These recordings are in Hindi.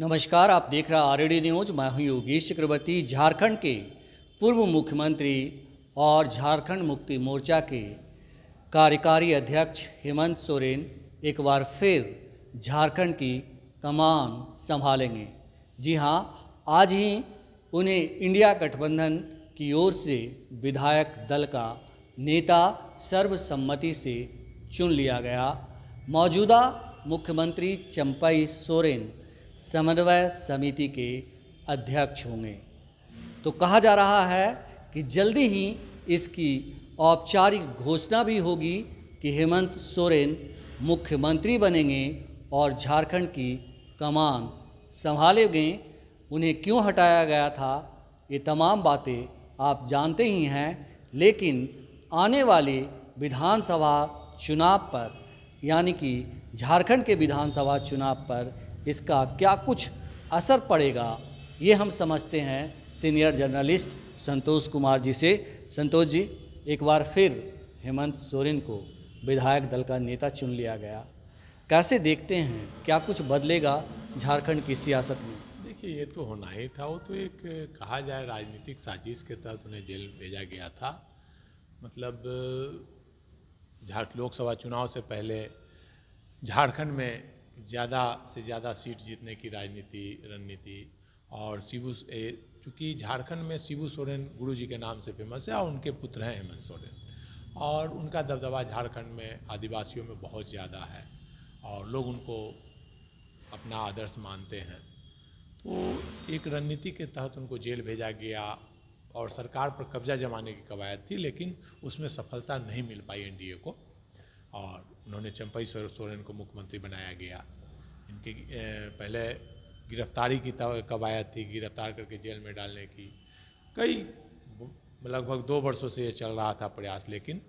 नमस्कार आप देख रहे आर डी न्यूज मैं हूँ योगेश चक्रवर्ती झारखंड के पूर्व मुख्यमंत्री और झारखंड मुक्ति मोर्चा के कार्यकारी अध्यक्ष हेमंत सोरेन एक बार फिर झारखंड की कमान संभालेंगे जी हाँ आज ही उन्हें इंडिया गठबंधन की ओर से विधायक दल का नेता सर्वसम्मति से चुन लिया गया मौजूदा मुख्यमंत्री चंपई सोरेन समन्वय समिति के अध्यक्ष होंगे तो कहा जा रहा है कि जल्दी ही इसकी औपचारिक घोषणा भी होगी कि हेमंत सोरेन मुख्यमंत्री बनेंगे और झारखंड की कमान संभालेंगे उन्हें क्यों हटाया गया था ये तमाम बातें आप जानते ही हैं लेकिन आने वाले विधानसभा चुनाव पर यानी कि झारखंड के विधानसभा चुनाव पर इसका क्या कुछ असर पड़ेगा ये हम समझते हैं सीनियर जर्नलिस्ट संतोष कुमार जी से संतोष जी एक बार फिर हेमंत सोरेन को विधायक दल का नेता चुन लिया गया कैसे देखते हैं क्या कुछ बदलेगा झारखंड की सियासत में देखिए ये तो होना ही था वो तो एक कहा जाए राजनीतिक साजिश के तहत उन्हें जेल भेजा गया था मतलब झारखंड लोकसभा चुनाव से पहले झारखंड में ज़्यादा से ज़्यादा सीट जीतने की राजनीति रणनीति और शिबू चूँकि झारखंड में शिबू सोरेन गुरु जी के नाम से फेमस है और उनके पुत्र हैं हेमंत सोरेन और उनका दबदबा झारखंड में आदिवासियों में बहुत ज़्यादा है और लोग उनको अपना आदर्श मानते हैं तो एक रणनीति के तहत उनको जेल भेजा गया और सरकार पर कब्जा जमाने की कवायद थी लेकिन उसमें सफलता नहीं मिल पाई एनडीए को और उन्होंने चंपई सोरेन को मुख्यमंत्री बनाया गया इनके पहले गिरफ्तारी की कवायद थी गिरफ्तार करके जेल में डालने की कई लगभग दो वर्षों से ये चल रहा था प्रयास लेकिन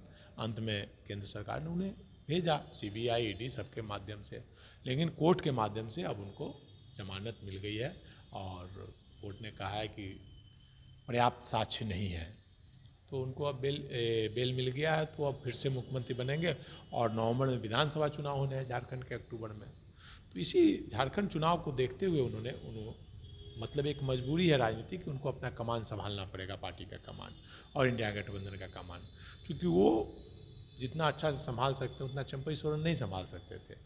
अंत में केंद्र सरकार ने उन्हें भेजा सी बी आई ई डी सबके माध्यम से लेकिन कोर्ट के माध्यम से अब उनको जमानत मिल गई है और कोर्ट ने कहा है कि पर्याप्त साक्ष्य नहीं है तो उनको अब बेल ए, बेल मिल गया है तो अब फिर से मुख्यमंत्री बनेंगे और नवंबर में विधानसभा चुनाव होने हैं झारखंड के अक्टूबर में तो इसी झारखंड चुनाव को देखते हुए उन्होंने उन्हों, मतलब एक मजबूरी है राजनीति कि उनको अपना कमान संभालना पड़ेगा पार्टी का कमान और इंडिया गठबंधन का कमान क्योंकि वो जितना अच्छा से संभाल सकते उतना चंपई सोरेन नहीं संभाल सकते थे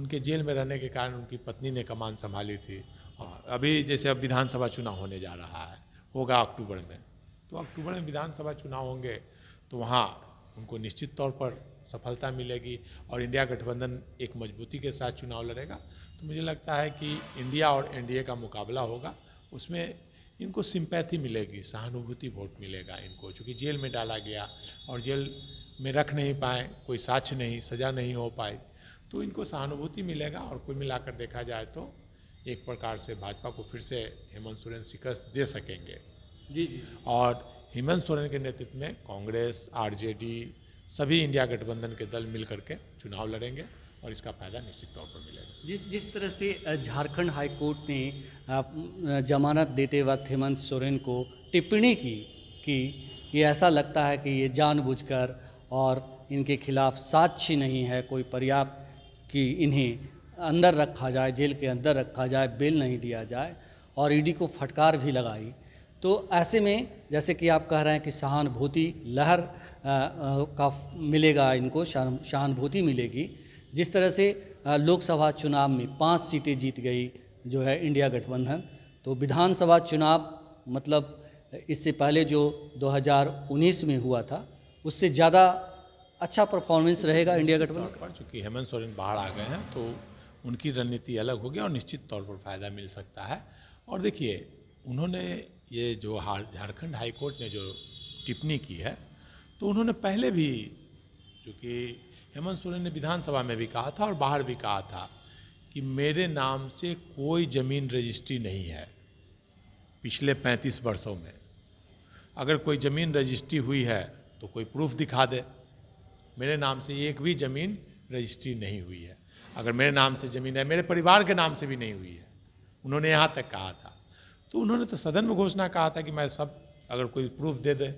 उनके जेल में रहने के कारण उनकी पत्नी ने कमान संभाली थी और अभी जैसे अब विधानसभा चुनाव होने जा रहा है होगा अक्टूबर में तो अक्टूबर में विधानसभा चुनाव होंगे तो वहाँ उनको निश्चित तौर पर सफलता मिलेगी और इंडिया गठबंधन एक मजबूती के साथ चुनाव लड़ेगा तो मुझे लगता है कि इंडिया और एनडीए का मुकाबला होगा उसमें इनको सिंपैथी मिलेगी सहानुभूति वोट मिलेगा इनको चूँकि जेल में डाला गया और जेल में रख नहीं पाए कोई साक्ष नहीं सजा नहीं हो पाई तो इनको सहानुभूति मिलेगा और कुल मिलाकर देखा जाए तो एक प्रकार से भाजपा को फिर से हेमंत सोरेन शिकस्त दे सकेंगे जी जी और हेमंत सोरेन के नेतृत्व में कांग्रेस आरजेडी सभी इंडिया गठबंधन के दल मिल करके चुनाव लड़ेंगे और इसका फायदा निश्चित तौर पर मिलेगा जिस जिस तरह से झारखंड हाईकोर्ट ने जमानत देते वक्त हेमंत सोरेन को टिप्पणी की कि ये ऐसा लगता है कि ये जानबूझकर और इनके खिलाफ साक्षी नहीं है कोई पर्याप्त कि इन्हें अंदर रखा जाए जेल के अंदर रखा जाए बेल नहीं दिया जाए और ईडी को फटकार भी लगाई तो ऐसे में जैसे कि आप कह रहे हैं कि सहानुभूति लहर का मिलेगा इनको सहानुभूति मिलेगी जिस तरह से लोकसभा चुनाव में पाँच सीटें जीत गई जो है इंडिया गठबंधन तो विधानसभा चुनाव मतलब इससे पहले जो 2019 में हुआ था उससे ज़्यादा अच्छा परफॉर्मेंस रहेगा इंडिया गठबंधन पर चूँकि हेमंत सोरेन बाहर आ गए हैं तो उनकी रणनीति अलग होगी और निश्चित तौर पर फ़ायदा मिल सकता है और देखिए उन्होंने ये जो झारखंड हाईकोर्ट ने जो टिप्पणी की है तो उन्होंने पहले भी चूँकि हेमंत सोरेन ने विधानसभा में भी कहा था और बाहर भी कहा था कि मेरे नाम से कोई ज़मीन रजिस्ट्री नहीं है पिछले 35 वर्षों में अगर कोई ज़मीन रजिस्ट्री हुई है तो कोई प्रूफ दिखा दे मेरे नाम से एक भी ज़मीन रजिस्ट्री नहीं हुई है अगर मेरे नाम से ज़मीन है मेरे परिवार के नाम से भी नहीं हुई है उन्होंने यहाँ तक कहा था तो उन्होंने तो सदन में घोषणा कहा था कि मैं सब अगर कोई प्रूफ दे दे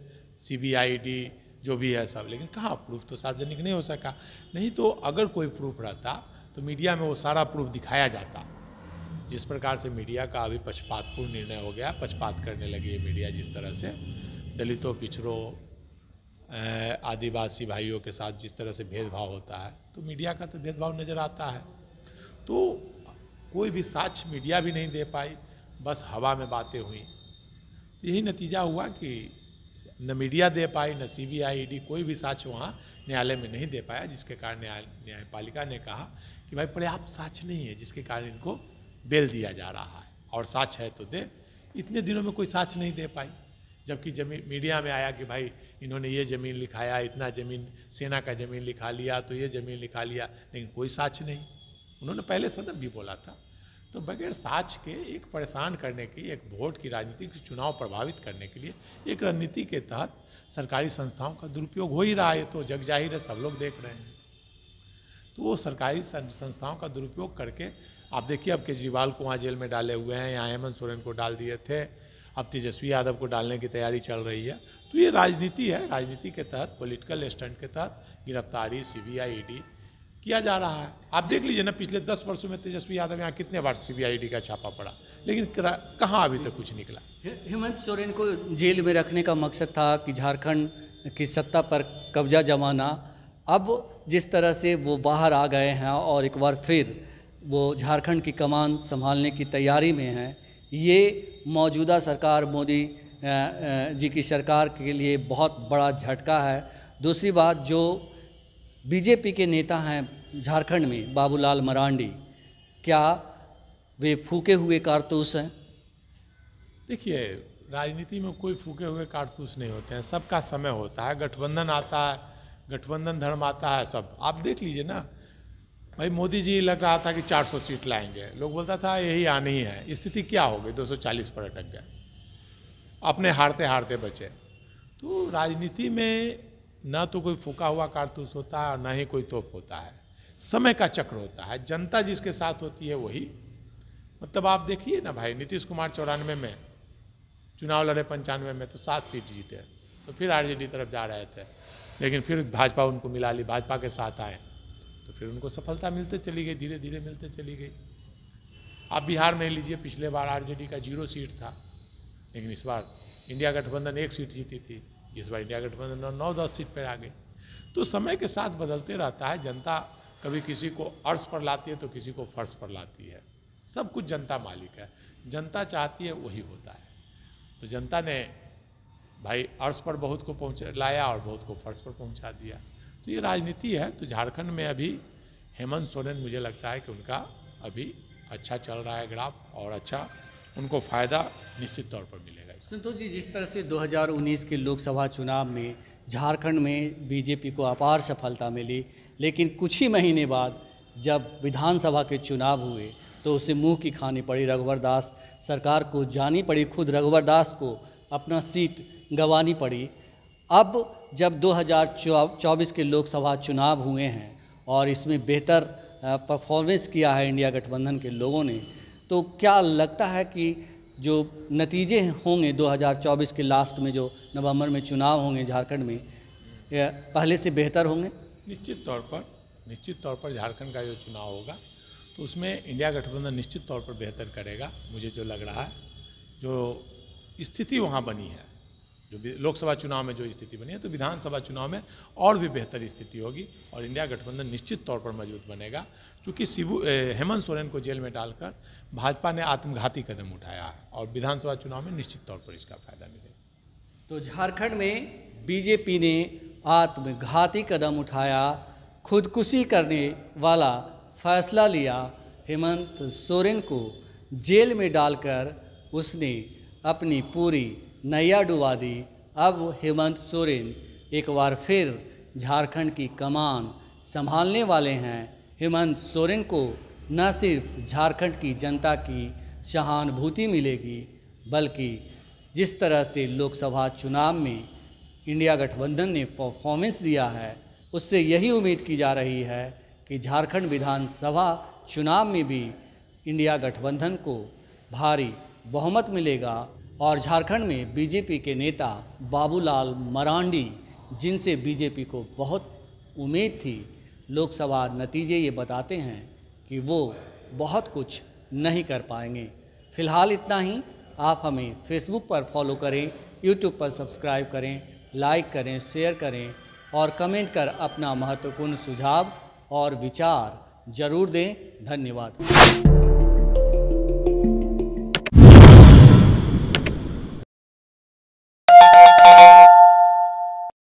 सी बी आई डी जो भी है सब लेकिन कहाँ प्रूफ तो सार्वजनिक नहीं हो सका नहीं तो अगर कोई प्रूफ रहता तो मीडिया में वो सारा प्रूफ दिखाया जाता जिस प्रकार से मीडिया का अभी पक्षपातपूर्ण निर्णय हो गया पक्षपात करने लगी है मीडिया जिस तरह से दलितों पिछड़ों आदिवासी भाइयों के साथ जिस तरह से भेदभाव होता है तो मीडिया का तो भेदभाव नज़र आता है तो कोई भी साक्ष मीडिया भी नहीं दे पाई बस हवा में बातें हुई तो यही नतीजा हुआ कि न मीडिया दे पाई न सी बी आई ईडी कोई भी साक्ष्य वहाँ न्यायालय में नहीं दे पाया जिसके कारण न्याय न्यायपालिका ने कहा कि भाई पर्याप्त साक्ष्य नहीं है जिसके कारण इनको बेल दिया जा रहा है और साक्ष्य है तो दे इतने दिनों में कोई साक्ष्य नहीं दे पाई जबकि जमीन मीडिया में आया कि भाई इन्होंने ये ज़मीन लिखाया इतना ज़मीन सेना का ज़मीन लिखा लिया तो ये ज़मीन लिखा लिया लेकिन कोई साक्ष्य नहीं उन्होंने पहले सदन भी बोला था तो बगैर साक्ष के एक परेशान करने की एक वोट की राजनीति चुनाव प्रभावित करने के लिए एक रणनीति के तहत सरकारी संस्थाओं का दुरुपयोग हो ही रहा है तो जग जाहिर है सब लोग देख रहे हैं तो वो सरकारी संस्थाओं का दुरुपयोग करके आप देखिए अब केजरीवाल को वहाँ जेल में डाले हुए हैं यहाँ हेमंत सोरेन को डाल दिए थे अब तेजस्वी यादव को डालने की तैयारी चल रही है तो ये राजनीति है राजनीति के तहत पॉलिटिकल स्टैंड के तहत गिरफ्तारी सीबीआई ईडी किया जा रहा है आप देख लीजिए ना पिछले दस वर्षों में तेजस्वी यादव यहाँ कितने बार सीबीआईडी का छापा पड़ा लेकिन कहाँ अभी तक तो कुछ निकला हेमंत सोरेन को जेल में रखने का मकसद था कि झारखंड की सत्ता पर कब्जा जमाना अब जिस तरह से वो बाहर आ गए हैं और एक बार फिर वो झारखंड की कमान संभालने की तैयारी में हैं ये मौजूदा सरकार मोदी जी की सरकार के लिए बहुत बड़ा झटका है दूसरी बात जो बीजेपी के नेता हैं झारखंड में बाबूलाल मरांडी क्या वे फूके हुए कारतूस हैं देखिए राजनीति में कोई फूके हुए कारतूस नहीं होते हैं सबका समय होता है गठबंधन आता है गठबंधन धर्म आता है सब आप देख लीजिए ना भाई मोदी जी लग रहा था कि 400 सीट लाएंगे लोग बोलता था यही आनी ही है स्थिति क्या हो गई 240 पर अटक गए अपने हारते हारते बचे तो राजनीति में ना तो कोई फूका हुआ कारतूस होता है और ना ही कोई तोप होता है समय का चक्र होता है जनता जिसके साथ होती है वही मतलब आप देखिए ना भाई नीतीश कुमार चौरानवे में चुनाव लड़े पंचानवे में तो सात सीट जीते तो फिर आर तरफ जा रहे थे लेकिन फिर भाजपा उनको मिला ली भाजपा के साथ आए तो फिर उनको सफलता मिलते चली गई धीरे धीरे मिलते चली गई आप बिहार में लीजिए पिछले बार आरजेडी का जीरो सीट था लेकिन इस बार इंडिया गठबंधन एक सीट जीती थी इस बार इंडिया गठबंधन नौ दस सीट पर आ गई तो समय के साथ बदलते रहता है जनता कभी किसी को अर्श पर लाती है तो किसी को फर्श पर लाती है सब कुछ जनता मालिक है जनता चाहती है वही होता है तो जनता ने भाई अर्श पर बहुत को पहुँच लाया और बहुत को फर्श पर पहुँचा दिया तो ये राजनीति है तो झारखंड में अभी हेमंत सोरेन मुझे लगता है कि उनका अभी अच्छा चल रहा है ग्राफ और अच्छा उनको फ़ायदा निश्चित तौर पर मिलेगा संतोष जी जिस तरह से 2019 के लोकसभा चुनाव में झारखंड में बीजेपी को अपार सफलता मिली लेकिन कुछ ही महीने बाद जब विधानसभा के चुनाव हुए तो उसे मुंह की खानी पड़ी रघुवर दास सरकार को जानी पड़ी खुद रघुवर दास को अपना सीट गंवानी पड़ी अब जब 2024 के लोकसभा चुनाव हुए हैं और इसमें बेहतर परफॉर्मेंस किया है इंडिया गठबंधन के लोगों ने तो क्या लगता है कि जो नतीजे होंगे 2024 के लास्ट में जो नवंबर में चुनाव होंगे झारखंड में पहले से बेहतर होंगे निश्चित तौर पर निश्चित तौर पर झारखंड का जो चुनाव होगा तो उसमें इंडिया गठबंधन निश्चित तौर पर बेहतर करेगा मुझे जो लग रहा है जो स्थिति वहाँ बनी है जो लोकसभा चुनाव में जो स्थिति बनी है तो विधानसभा चुनाव में और भी बेहतर स्थिति होगी और इंडिया गठबंधन निश्चित तौर पर मजबूत बनेगा क्योंकि शिव हेमंत सोरेन को जेल में डालकर भाजपा ने आत्मघाती कदम उठाया है और विधानसभा चुनाव में निश्चित तौर पर इसका फायदा मिलेगा तो झारखंड में बीजेपी ने आत्मघाती कदम उठाया खुदकुशी करने वाला फैसला लिया हेमंत सोरेन को जेल में डालकर उसने अपनी पूरी नैया डुबा दी अब हेमंत सोरेन एक बार फिर झारखंड की कमान संभालने वाले हैं हेमंत सोरेन को न सिर्फ झारखंड की जनता की सहानुभूति मिलेगी बल्कि जिस तरह से लोकसभा चुनाव में इंडिया गठबंधन ने परफॉर्मेंस दिया है उससे यही उम्मीद की जा रही है कि झारखंड विधानसभा चुनाव में भी इंडिया गठबंधन को भारी बहुमत मिलेगा और झारखंड में बीजेपी के नेता बाबूलाल मरांडी जिनसे बीजेपी को बहुत उम्मीद थी लोकसभा नतीजे ये बताते हैं कि वो बहुत कुछ नहीं कर पाएंगे फिलहाल इतना ही आप हमें फेसबुक पर फॉलो करें यूट्यूब पर सब्सक्राइब करें लाइक करें शेयर करें और कमेंट कर अपना महत्वपूर्ण सुझाव और विचार जरूर दें धन्यवाद